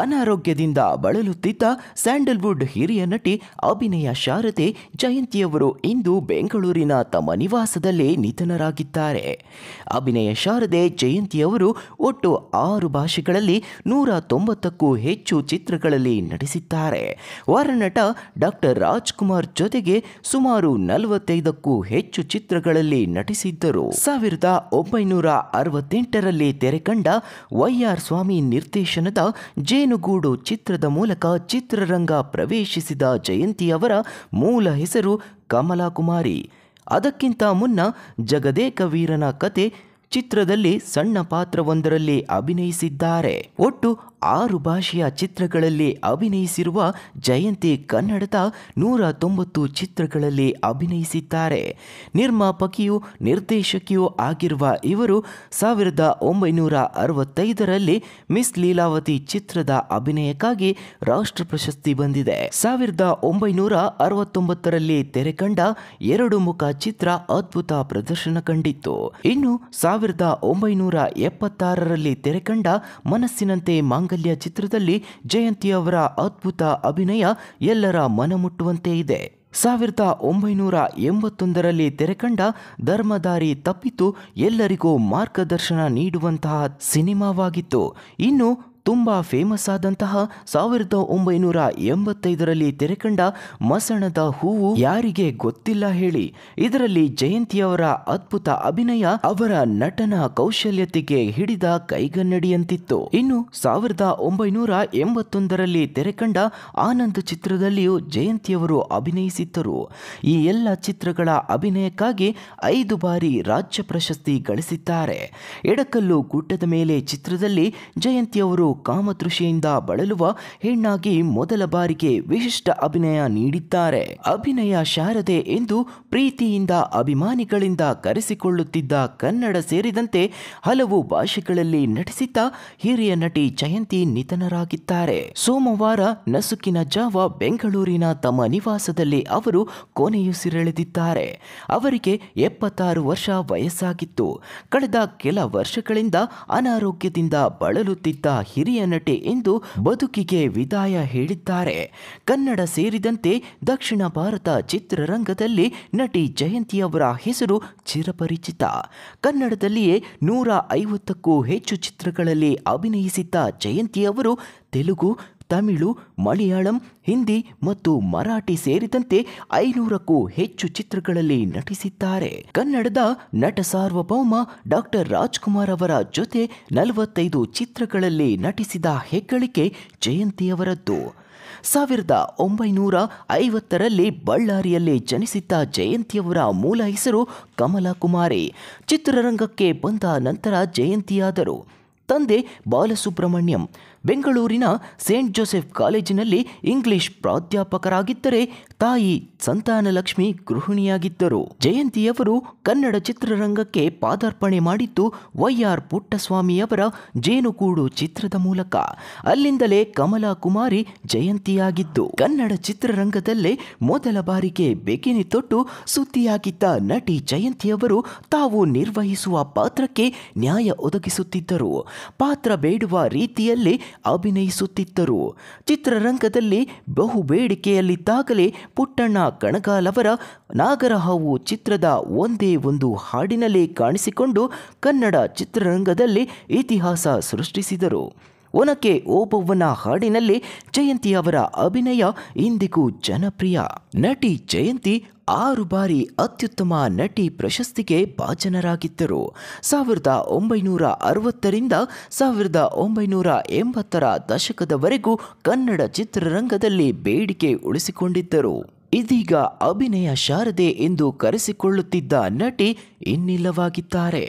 ಅನಾರೋಗ್ಯದಿಂದ ಬಳಲುತ್ತಿದ್ದ ಸ್ಯಾಂಡಲ್ವುಡ್ ಹಿರಿಯ ನಟಿ ಅಭಿನಯ ಶಾರದೆ ಜಯಂತಿಯವರು ಇಂದು ಬೆಂಗಳೂರಿನ ತಮ್ಮ ನಿವಾಸದಲ್ಲಿ ನಿಧನರಾಗಿದ್ದಾರೆ ಅಭಿನಯ ಶಾರದೆ ಜಯಂತಿಯವರು ಒಟ್ಟು ಆರು ಭಾಷೆಗಳಲ್ಲಿ ನೂರ ತೊಂಬತ್ತಕ್ಕೂ ಹೆಚ್ಚು ಚಿತ್ರಗಳಲ್ಲಿ ನಟಿಸಿದ್ದಾರೆ ವರನಟ ಡಾಕ್ಟರ್ ರಾಜ್ಕುಮಾರ್ ಜೊತೆಗೆ ಸುಮಾರು ನಲವತ್ತೈದಕ್ಕೂ ಹೆಚ್ಚು ಚಿತ್ರಗಳಲ್ಲಿ ನಟಿಸಿದ್ದರು ಸಾವಿರದ ಒಂಬೈನೂರ ಅರವತ್ತೆಂಟರಲ್ಲಿ ತೆರೆಕಂಡ ವೈ ಆರ್ ಸ್ವಾಮಿ ನಿರ್ದೇಶನದ ಜೆ ಜೇನುಗೂಡು ಚಿತ್ರದ ಮೂಲಕ ಚಿತ್ರರಂಗ ಪ್ರವೇಶಿಸಿದ ಜಯಂತಿ ಅವರ ಮೂಲ ಹೆಸರು ಕಮಲಾಕುಮಾರಿ ಅದಕ್ಕಿಂತ ಮುನ್ನ ಜಗದೇಕ ವೀರನ ಕತೆ ಚಿತ್ರದಲ್ಲಿ ಸಣ್ಣ ಪಾತ್ರವೊಂದರಲ್ಲಿ ಅಭಿನಯಿಸಿದ್ದಾರೆ ಒಟ್ಟು ಆರು ಭಾಷೆಯ ಚಿತ್ರಗಳಲ್ಲಿ ಅಭಿನಯಿಸಿರುವ ಜಯಂತಿ ಕನ್ನಡದ ನೂರ ತೊಂಬತ್ತು ಚಿತ್ರಗಳಲ್ಲಿ ಅಭಿನಯಿಸಿದ್ದಾರೆ ನಿರ್ಮಾಪಕಿಯು ನಿರ್ದೇಶಕಿಯೂ ಆಗಿರುವ ಇವರು ಸಾವಿರದ ಒಂಬೈನೂರ ಅರವತ್ತೈದರಲ್ಲಿ ಮಿಸ್ ಲೀಲಾವತಿ ಚಿತ್ರದ ಅಭಿನಯಕ್ಕಾಗಿ ರಾಷ್ಟ್ರ ಪ್ರಶಸ್ತಿ ಬಂದಿದೆ ಸಾವಿರದ ಒಂಬೈನೂರ ಅರವತ್ತೊಂಬತ್ತರಲ್ಲಿ ತೆರೆ ಕಂಡ ಎರಡು ಮುಖ ಚಿತ್ರ ಅದ್ಭುತ ಪ್ರದರ್ಶನ ಕಂಡಿತ್ತು ಇನ್ನು ಸಾವಿರದ ಒಂಬೈನೂರ ಎಪ್ಪತ್ತಾರರಲ್ಲಿ ತೆರೆಕಂಡ ಮನಸ್ಸಿನಂತೆ ಮಂಗ ಮಾಂಗಲ್ಯ ಚಿತ್ರದಲ್ಲಿ ಜಯಂತಿ ಅವರ ಅದ್ಭುತ ಅಭಿನಯ ಎಲ್ಲರ ಮನಮುಟ್ಟುವಂತೆ ಇದೆ ಸಾವಿರದ ಒಂಬೈನೂರ ಎಂಬತ್ತೊಂದರಲ್ಲಿ ತೆರೆಕಂಡ ಧರ್ಮದಾರಿ ತಪ್ಪಿತು ಎಲ್ಲರಿಗೂ ಮಾರ್ಗದರ್ಶನ ನೀಡುವಂತಹ ಸಿನಿಮಾವಾಗಿತ್ತು ಇನ್ನು ತುಂಬ ಫೇಮಸ್ ಆದಂತಹ ಸಾವಿರದ ಒಂಬೈನೂರ ಎಂಬತ್ತೈದರಲ್ಲಿ ತೆರೆಕಂಡ ಮಸಣದ ಹೂವು ಯಾರಿಗೆ ಗೊತ್ತಿಲ್ಲ ಹೇಳಿ ಇದರಲ್ಲಿ ಜಯಂತಿಯವರ ಅದ್ಭುತ ಅಭಿನಯ ಅವರ ನಟನ ಕೌಶಲ್ಯತೆಗೆ ಹಿಡಿದ ಕೈಗನ್ನಡಿಯಂತಿತ್ತು ಇನ್ನು ಸಾವಿರದ ಒಂಬೈನೂರ ಎಂಬತ್ತೊಂದರಲ್ಲಿ ತೆರೆಕಂಡ ಆನಂದ್ ಚಿತ್ರದಲ್ಲಿಯೂ ಜಯಂತಿಯವರು ಅಭಿನಯಿಸಿದ್ದರು ಈ ಎಲ್ಲ ಚಿತ್ರಗಳ ಅಭಿನಯಕ್ಕಾಗಿ ಐದು ಬಾರಿ ರಾಜ್ಯ ಪ್ರಶಸ್ತಿ ಗಳಿಸಿದ್ದಾರೆ ಎಡಕಲ್ಲು ಗುಡ್ಡದ ಮೇಲೆ ಚಿತ್ರದಲ್ಲಿ ಜಯಂತಿಯವರು ಕಾಮತೃಷಿಯಿಂದ ಬಳಲುವ ಹೆಣ್ಣಾಗಿ ಮೊದಲ ಬಾರಿಗೆ ವಿಶಿಷ್ಟ ಅಭಿನಯ ನೀಡಿದ್ದಾರೆ ಅಭಿನಯ ಶಾರದೆ ಎಂದು ಪ್ರೀತಿಯಿಂದ ಅಭಿಮಾನಿಗಳಿಂದ ಕರೆಸಿಕೊಳ್ಳುತ್ತಿದ್ದ ಕನ್ನಡ ಸೇರಿದಂತೆ ಹಲವು ಭಾಷೆಗಳಲ್ಲಿ ನಟಿಸಿದ್ದ ಹಿರಿಯ ನಟಿ ಜಯಂತಿ ನಿಧನರಾಗಿದ್ದಾರೆ ಸೋಮವಾರ ನಸುಕಿನ ಜಾವ ಬೆಂಗಳೂರಿನ ತಮ್ಮ ನಿವಾಸದಲ್ಲಿ ಅವರು ಕೊನೆಯುಸಿರೆಳೆದಿದ್ದಾರೆ ಅವರಿಗೆ ಎಪ್ಪತ್ತಾರು ವರ್ಷ ವಯಸ್ಸಾಗಿತ್ತು ಕಳೆದ ಕೆಲ ವರ್ಷಗಳಿಂದ ಅನಾರೋಗ್ಯದಿಂದ ಬಳಲುತ್ತಿದ್ದ ಹಿರಿಯ ನಟಿ ಎಂದು ಬದುಕಿಗೆ ವಿದಾಯ ಹೇಳಿದ್ದಾರೆ ಕನ್ನಡ ಸೇರಿದಂತೆ ದಕ್ಷಿಣ ಭಾರತ ಚಿತ್ರರಂಗದಲ್ಲಿ ನಟಿ ಜಯಂತಿಯವರ ಹೆಸರು ಚಿರಪರಿಚಿತ ಕನ್ನಡದಲ್ಲಿಯೇ ನೂರ ಐವತ್ತಕ್ಕೂ ಹೆಚ್ಚು ಚಿತ್ರಗಳಲ್ಲಿ ಅಭಿನಯಿಸಿದ್ದ ಜಯಂತಿಯವರು ತೆಲುಗು ತಮಿಳು ಮಲಯಾಳಂ ಹಿಂದಿ ಮತ್ತು ಮರಾಠಿ ಸೇರಿದಂತೆ ಐನೂರಕ್ಕೂ ಹೆಚ್ಚು ಚಿತ್ರಗಳಲ್ಲಿ ನಟಿಸಿದ್ದಾರೆ ಕನ್ನಡದ ನಟ ಸಾರ್ವಭೌಮ ಡಾಕ್ಟರ್ ರಾಜ್ಕುಮಾರ್ ಅವರ ಜೊತೆ ನಲವತ್ತೈದು ಚಿತ್ರಗಳಲ್ಲಿ ನಟಿಸಿದ ಹೆಗ್ಗಳಿಕೆ ಜಯಂತಿಯವರದ್ದು ಸಾವಿರದ ಒಂಬೈನೂರ ಐವತ್ತರಲ್ಲಿ ಬಳ್ಳಾರಿಯಲ್ಲಿ ಜನಿಸಿದ್ದ ಜಯಂತಿಯವರ ಮೂಲ ಹೆಸರು ಕಮಲಾ ಚಿತ್ರರಂಗಕ್ಕೆ ಬಂದ ನಂತರ ಜಯಂತಿಯಾದರು ತಂದೆ ಬಾಲಸುಬ್ರಹ್ಮಣ್ಯಂ ಬೆಂಗಳೂರಿನ ಸೇಂಟ್ ಜೋಸೆಫ್ ಕಾಲೇಜಿನಲ್ಲಿ ಇಂಗ್ಲಿಷ್ ಪ್ರಾಧ್ಯಾಪಕರಾಗಿದ್ದರೆ ತಾಯಿ ಸಂತಾನಲಕ್ಷ್ಮಿ ಗೃಹಿಣಿಯಾಗಿದ್ದರು ಜಯಂತಿಯವರು ಕನ್ನಡ ಚಿತ್ರರಂಗಕ್ಕೆ ಪಾದಾರ್ಪಣೆ ಮಾಡಿದ್ದು ವೈ ಆರ್ ಪುಟ್ಟಸ್ವಾಮಿಯವರ ಜೇನುಗೂಡು ಚಿತ್ರದ ಮೂಲಕ ಅಲ್ಲಿಂದಲೇ ಕಮಲಾ ಕುಮಾರಿ ಜಯಂತಿಯಾಗಿದ್ದು ಕನ್ನಡ ಚಿತ್ರರಂಗದಲ್ಲೇ ಮೊದಲ ಬಾರಿಗೆ ಬೆಕಿನಿ ತೊಟ್ಟು ಸುದ್ದಿಯಾಗಿದ್ದ ನಟಿ ಜಯಂತಿಯವರು ತಾವು ನಿರ್ವಹಿಸುವ ಪಾತ್ರಕ್ಕೆ ನ್ಯಾಯ ಒದಗಿಸುತ್ತಿದ್ದರು ಪಾತ್ರ ಬೇಡುವ ರೀತಿಯಲ್ಲಿ ಅಭಿನಯಿಸುತ್ತಿದ್ದರು ಚಿತ್ರರಂಗದಲ್ಲಿ ಬಹು ಬೇಡಿಕೆಯಲ್ಲಿದ್ದಾಗಲೇ ಪುಟ್ಟಣ್ಣ ಅವರ ನಾಗರಹಾವು ಚಿತ್ರದ ಒಂದೇ ಒಂದು ಹಾಡಿನಲ್ಲಿ ಕಾಣಿಸಿಕೊಂಡು ಕನ್ನಡ ಚಿತ್ರರಂಗದಲ್ಲಿ ಇತಿಹಾಸ ಸೃಷ್ಟಿಸಿದರು ಒನಕೆ ಓಬವ್ವನ ಹಾಡಿನಲ್ಲಿ ಜಯಂತಿ ಅವರ ಅಭಿನಯ ಇಂದಿಗೂ ಜನಪ್ರಿಯ ನಟಿ ಜಯಂತಿ ಆರು ಬಾರಿ ಅತ್ಯುತ್ತಮ ನಟಿ ಪ್ರಶಸ್ತಿಗೆ ಭಾಜನರಾಗಿದ್ದರು ಸಾವಿರದ ಒಂಬೈನೂರ ಅರವತ್ತರಿಂದ ಸಾವಿರದ ಒಂಬೈನೂರ ಎಂಬತ್ತರ ದಶಕದವರೆಗೂ ಕನ್ನಡ ಚಿತ್ರರಂಗದಲ್ಲಿ ಬೇಡಿಕೆ ಉಳಿಸಿಕೊಂಡಿದ್ದರು ಇದೀಗ ಅಭಿನಯ ಶಾರದೆ ಎಂದು ಕರೆಸಿಕೊಳ್ಳುತ್ತಿದ್ದ ನಟಿ ಇನ್ನಿಲ್ಲವಾಗಿದ್ದಾರೆ